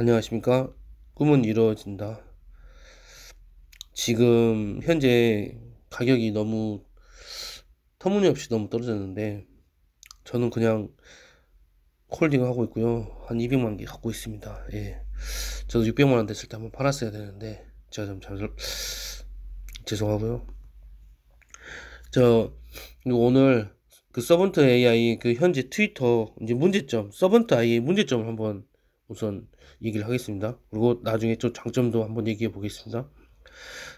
안녕하십니까. 꿈은 이루어진다. 지금 현재 가격이 너무 터무니없이 너무 떨어졌는데 저는 그냥 콜딩하고 있고요. 한 200만 개 갖고 있습니다. 예. 저도 600만 원 됐을 때 한번 팔았어야 되는데 제가 좀 잠시 죄송하고요. 저 오늘 그 서번트 AI 그 현재 트위터 이제 문제점 서번트 AI 문제점을 한번 우선 얘기를 하겠습니다. 그리고 나중에 또 장점도 한번 얘기해 보겠습니다.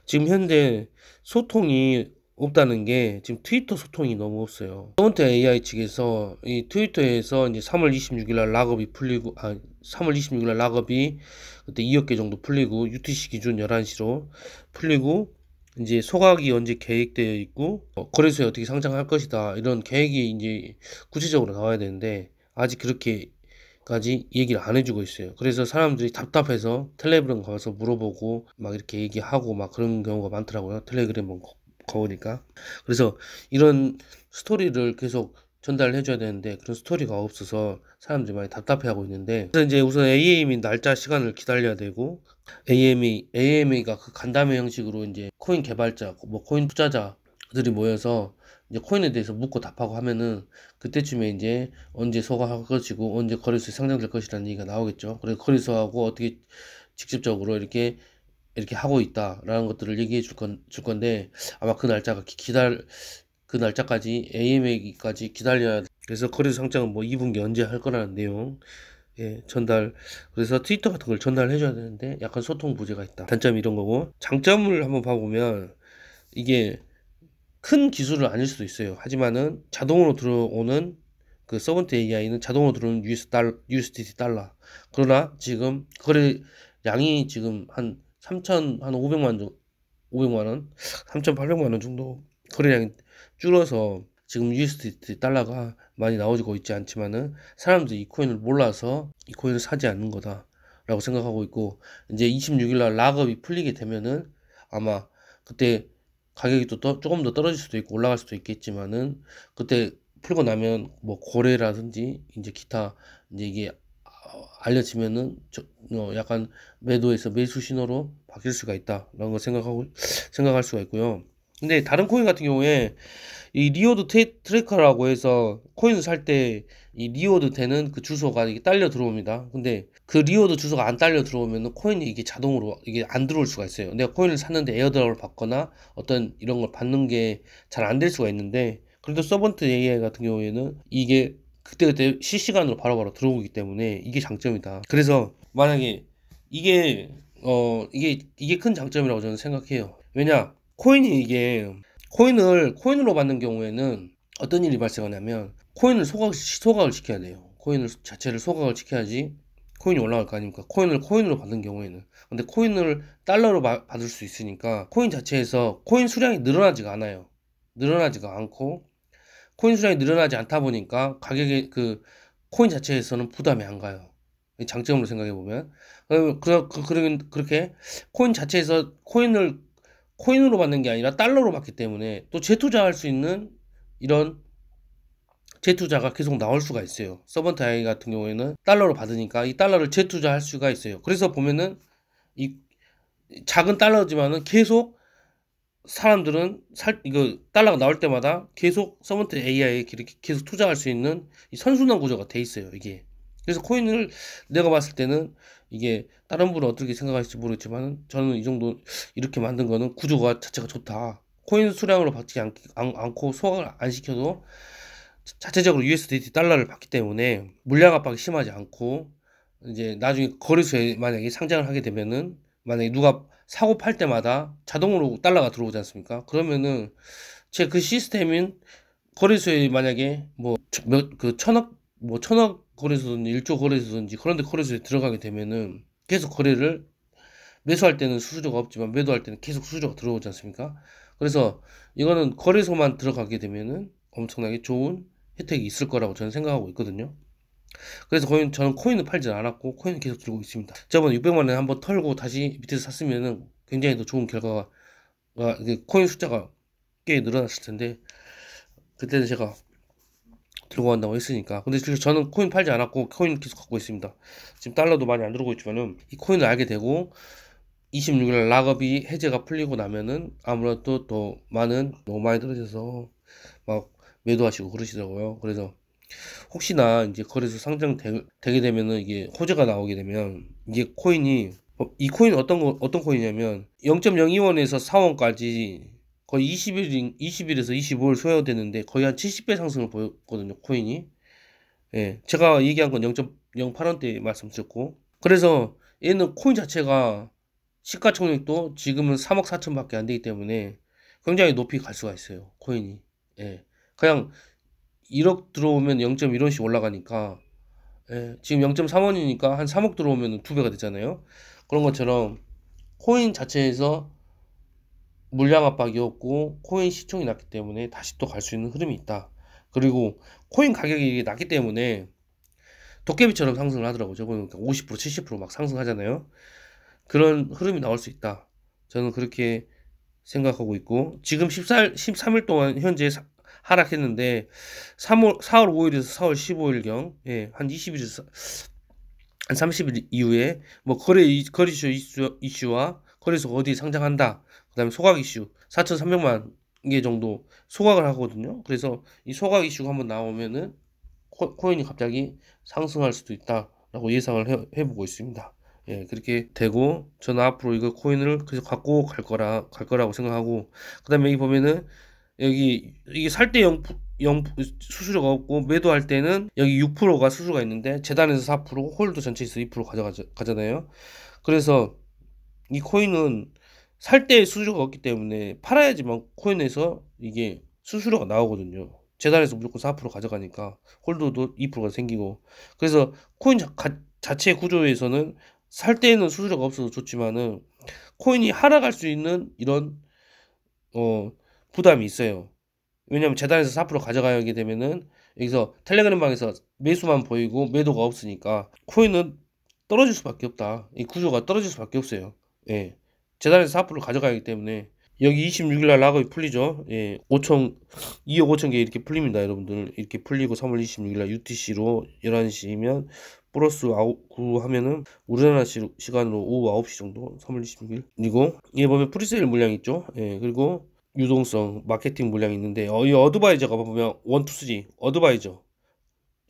지금 현재 소통이 없다는 게 지금 트위터 소통이 너무 없어요. 서운트 AI 측에서 이 트위터에서 이제 3월 26일 날 락업이 풀리고 아 3월 26일 날 락업이 그때 2억 개 정도 풀리고 UTC 기준 11시로 풀리고 이제 소각이 언제 계획되어 있고 어, 거래소에 어떻게 상장할 것이다 이런 계획이 이제 구체적으로 나와야 되는데 아직 그렇게 까지 얘기를 안 해주고 있어요. 그래서 사람들이 답답해서 텔레그램 가서 물어보고 막 이렇게 얘기하고 막 그런 경우가 많더라고요. 텔레그램 거우니까. 그래서 이런 스토리를 계속 전달을 해줘야 되는데 그런 스토리가 없어서 사람들이 많이 답답해하고 있는데 그래서 이제 우선 AM이 날짜 시간을 기다려야 되고 AM이 a m 이가그 간담회 형식으로 이제 코인 개발자, 뭐 코인 투자자 그 들이 모여서 이제 코인에 대해서 묻고 답하고 하면은 그때쯤에 이제 언제 소가할 것이고 언제 거래소에 상장될 것이라는 얘기가 나오겠죠. 그래서 거래소하고 어떻게 직접적으로 이렇게 이렇게 하고 있다라는 것들을 얘기해 줄, 건, 줄 건데 아마 그 날짜가 기다그 날짜까지 AMA까지 기다려야 그래서 거래소 상장은 뭐 2분기 언제 할 거라는 내용 예, 전달. 그래서 트위터 같은 걸 전달해 줘야 되는데 약간 소통 부재가 있다. 단점 이런 거고. 장점을 한번 봐보면 이게 큰 기술은 아닐 수도 있어요. 하지만은 자동으로 들어오는 그 서번트 AI는 자동으로 들어오는 US 달 USDT 달러. 그러나 지금 거래 양이 지금 한 3천 한 500만 정 500만 원, 3,800만 원 정도 거래량이 줄어서 지금 USDT 달러가 많이 나오고 있지 않지만은 사람들이 이 코인을 몰라서 이 코인을 사지 않는 거다라고 생각하고 있고 이제 26일 날 락업이 풀리게 되면은 아마 그때 가격이 또, 또 조금 더 떨어질 수도 있고 올라갈 수도 있겠지만은 그때 풀고 나면 뭐 고래라든지 이제 기타 이제 이게 아, 알려지면은 저, 어, 약간 매도에서 매수 신호로 바뀔 수가 있다라는 걸 생각하고 생각할 수가 있고요. 근데 다른 코인 같은 경우에 이 리워드 트래커라고 해서 코인을 살 때 이 리워드 되는 그 주소가 이게 딸려 들어옵니다. 근데 그 리워드 주소가 안 딸려 들어오면 코인이 이게 자동으로 이게 안 들어올 수가 있어요. 내가 코인을 샀는데 에어드랍을 받거나 어떤 이런 걸 받는 게 잘 안 될 수가 있는데 그래도 서번트 AI 같은 경우에는 이게 그때그때 실시간으로 바로바로 바로 들어오기 때문에 이게 장점이다. 그래서 만약에 이게 어 이게 이게 큰 장점이라고 저는 생각해요. 왜냐 코인이 이게 코인을 코인으로 받는 경우에는 어떤 일이 발생하냐면 코인을 소각 소각을 시켜야 돼요. 코인을 자체를 소각을 시켜야지 코인이 올라갈 거 아닙니까? 코인을 코인으로 받는 경우에는 근데 코인을 달러로 바, 받을 수 있으니까 코인 자체에서 코인 수량이 늘어나지가 않아요. 늘어나지가 않고 코인 수량이 늘어나지 않다 보니까 가격의 그 코인 자체에서는 부담이 안 가요. 장점으로 생각해 보면 그러, 그, 그, 그렇게 코인 자체에서 코인을 코인으로 받는 게 아니라 달러로 받기 때문에 또 재투자할 수 있는 이런 재투자가 계속 나올 수가 있어요. 서번트 아이 같은 경우에는 달러로 받으니까 이 달러를 재투자할 수가 있어요. 그래서 보면은 이 작은 달러지만은 계속 사람들은 살 이거 달러가 나올 때마다 계속 서번트 AI에 이렇게 계속 투자할 수 있는 이 선순환 구조가 돼 있어요. 이게 그래서 코인을 내가 봤을 때는 이게 다른 분은 어떻게 생각하실지 모르겠지만 저는 이 정도 이렇게 만든 거는 구조가 자체가 좋다. 코인 수량으로 받지 않, 안, 고 소화를 안 시켜도 자체적으로 USDT 달러를 받기 때문에 물량 압박이 심하지 않고 이제 나중에 거래소에 만약에 상장을 하게 되면은 만약에 누가 사고 팔 때마다 자동으로 달러가 들어오지 않습니까? 그러면은 제 그 시스템인 거래소에 만약에 뭐몇그 천억 뭐 천억 거래소든지 1조 거래소든지 그런 데 거래소에 들어가게 되면은 계속 거래를 매수할 때는 수수료가 없지만 매도할 때는 계속 수수료가 들어오지 않습니까? 그래서 이거는 거래소만 들어가게 되면은 엄청나게 좋은 혜택이 있을 거라고 저는 생각하고 있거든요. 그래서 거의 저는 코인은 팔지 않았고 코인은 계속 들고 있습니다. 저번 600만 원에 한번 털고 다시 밑에서 샀으면은 굉장히 더 좋은 결과가 코인 숫자가 꽤 늘어났을 텐데 그때는 제가 들어 간다고 했으니까. 근데 저는 코인 팔지 않았고 코인 계속 갖고 있습니다. 지금 달러도 많이 안 들어오고 있지만은 이 코인을 알게 되고 26일 락업이 해제가 풀리고 나면은 아무래도 또 많은 너무 많이 떨어져서 막 매도하시고 그러시더라고요. 그래서 혹시나 이제 거래소 상장 되, 게 되면은 이게 호재가 나오게 되면 이게 코인이 어, 이 코인 어떤 거 어떤 코인이냐면 0.02원에서 4원까지 거의 20일, 20일에서 25일 소요되는데 거의 한 70배 상승을 보였거든요, 코인이. 예, 제가 얘기한 건 0.08원대 말씀드렸고. 그래서 얘는 코인 자체가 시가총액도 지금은 3억 4천 밖에 안 되기 때문에 굉장히 높이 갈 수가 있어요, 코인이. 예. 그냥 1억 들어오면 0.1원씩 올라가니까, 예, 지금 0.3원이니까 한 3억 들어오면 2배가 되잖아요. 그런 것처럼 코인 자체에서 물량 압박이없고 코인 시총이 낮기 때문에 다시 또 갈 수 있는 흐름이 있다. 그리고 코인 가격이 낮기 때문에 도깨비처럼 상승을 하더라고요. 저번에 50% 70%막 상승하잖아요. 그런 흐름이 나올 수 있다. 저는 그렇게 생각하고 있고 지금 14일, 13일 동안 현재 하락했는데 3월 4월 5일에서 4월 15일경 예, 한 20일에서 한 30일 이후에 뭐 거래 거래 이슈, 이슈와 거래소 어디 상장한다 그다음에 소각 이슈 4,300만 개 정도 소각을 하거든요. 그래서 이 소각 이슈가 한번 나오면은 코, 인이 갑자기 상승할 수도 있다라고 예상을 해, 보고 있습니다. 예, 그렇게 되고 저는 앞으로 이거 코인을 계속 갖고 갈 거라 갈 거라고 생각하고 그다음에 여기 보면은 여기 이게 살때 0, 0 수수료가 없고 매도할 때는 여기 6%가 수수료가 있는데 재단에서 4% 홀드 전체에서 2% 가져가잖아요. 그래서 이 코인은 살때 수수료가 없기 때문에 팔아야지만 코인에서 이게 수수료가 나오거든요. 재단에서 무조건 4% 가져가니까 홀더도 2%가 생기고 그래서 코인 자, 자체 구조에서는 살 때에는 수수료가 없어서 좋지만은 코인이 하락할 수 있는 이런 어 부담이 있어요. 왜냐하면 재단에서 4% 가져가게 되면은 여기서 텔레그램방에서 매수만 보이고 매도가 없으니까 코인은 떨어질 수밖에 없다. 이 구조가 떨어질 수밖에 없어요. 예. 재단에서 사프를 가져가기 때문에 여기 26일날 락업이 풀리죠. 예, 5천, 2억 5천 개 이렇게 풀립니다. 여러분들 이렇게 풀리고 3월 26일날 UTC로 11시면 플러스 9 하면은 우리나라 시, 간으로 오후 9시 정도 3월 26일 그리고 예, 보면 프리세일 물량 있죠. 예, 그리고 유동성 마케팅 물량이 있는데 어, 이 어드바이저가 보면 원, 투, 2, 리 어드바이저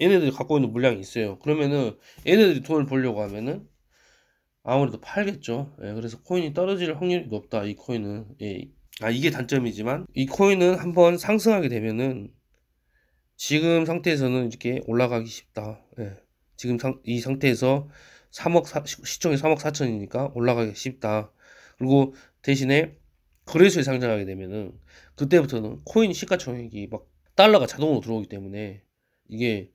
얘네들이 갖고 있는 물량이 있어요. 그러면은 얘네들이 돈을 벌려고 하면은 아무래도 팔겠죠. 예, 그래서 코인이 떨어질 확률이 높다. 이 코인은 예. 아 이게 단점이지만 이 코인은 한번 상승하게 되면은 지금 상태에서는 이렇게 올라가기 쉽다. 예. 지금 상, 이 상태에서 3억 사, 시총이 3억 4천이니까 올라가기 쉽다. 그리고 대신에 거래소에 상장하게 되면은 그때부터는 코인 시가총액이 막 달러가 자동으로 들어오기 때문에 이게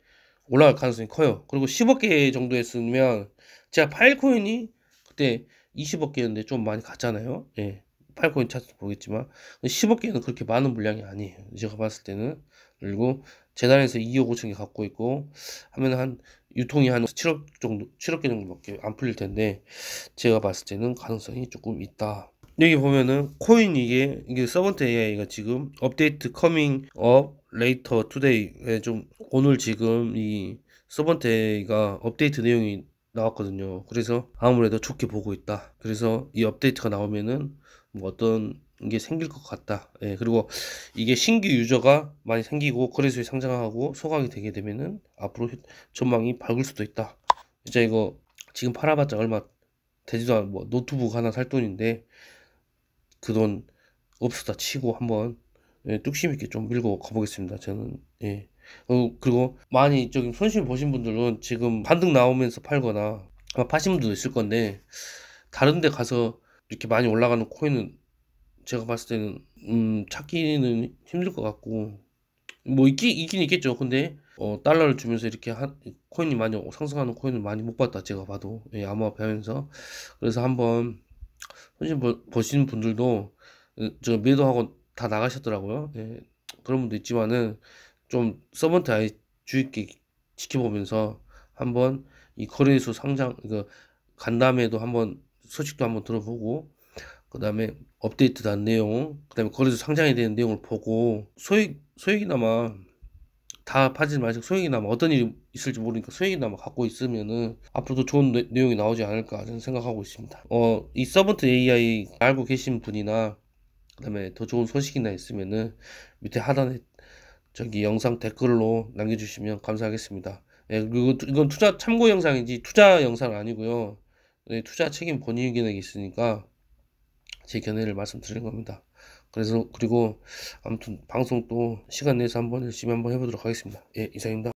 올라갈 가능성이 커요. 그리고 10억 개 정도에 쓰면 제가 파일코인이 그때 20억 개였는데 좀 많이 갔잖아요. 예. 팔코인 차트 도 보겠지만 10억 개는 그렇게 많은 물량이 아니에요. 제가 봤을 때는 그리고 재단에서 2억 5천 개 갖고 있고 하면 한 유통이 한 7억 정도 7억 개 정도밖에 안 풀릴 텐데 제가 봤을 때는 가능성이 조금 있다. 여기 보면은 코인 이게 이게 서번트 AI가 지금 업데이트 커밍 업 레이터 투데이에 좀 오늘 지금 이 서번트 AI가 업데이트 내용이 나왔거든요. 그래서 아무래도 좋게 보고 있다. 그래서 이 업데이트가 나오면은 뭐 어떤 게 생길 것 같다. 예, 그리고 이게 신규 유저가 많이 생기고 거래소에 상장하고 소각이 되게 되면은 앞으로 전망이 밝을 수도 있다. 진짜 이거 지금 팔아봤자 얼마 되지도 않고 뭐 노트북 하나 살 돈인데 그 돈 없었다 치고 한번 예, 뚝심 있게 좀 밀고 가보겠습니다. 저는 예. 어, 그리고 많이 조 손실 보신 분들은 지금 반등 나오면서 팔거나 아마 파신 분도 있을 건데 다른 데 가서 이렇게 많이 올라가는 코인은 제가 봤을 때는 음 찾기는 힘들 것 같고 뭐 있긴, 있긴 있겠죠 근데 어 달러를 주면서 이렇게 한 코인이 많이 상승하는 코인을 많이 못 봤다 제가 봐도 예, 암호화 배우면서 그래서 한번 손실 보시는 분들도 어, 저 매도하고 다 나가셨더라고요 예, 그런 분도 있지만은 좀 서번트 아이 주의 깊게 지켜보면서 한번 이 거래소 상장 그 간담회도 한번 소식도 한번 들어보고 그 다음에 업데이트단 내용 그 다음에 거래소 상장에 대한 내용을 보고 소액 소액이나마 다 파지 마시고 소액이나마 어떤 일이 있을지 모르니까 소액이나마 갖고 있으면은 앞으로도 좋은 내, 내용이 나오지 않을까 저는 생각하고 있습니다. 어 이 서번트 AI 알고 계신 분이나 그 다음에 더 좋은 소식이나 있으면은 밑에 하단에 저기 영상 댓글로 남겨주시면 감사하겠습니다. 예, 그리고 이건 투자 참고 영상이지 투자 영상 아니고요. 예, 투자 책임 본인 의견이 있으니까 제 견해를 말씀드리는 겁니다. 그래서 그리고 아무튼 방송 또 시간 내서 한번 열심히 한번 해보도록 하겠습니다. 예, 이상입니다.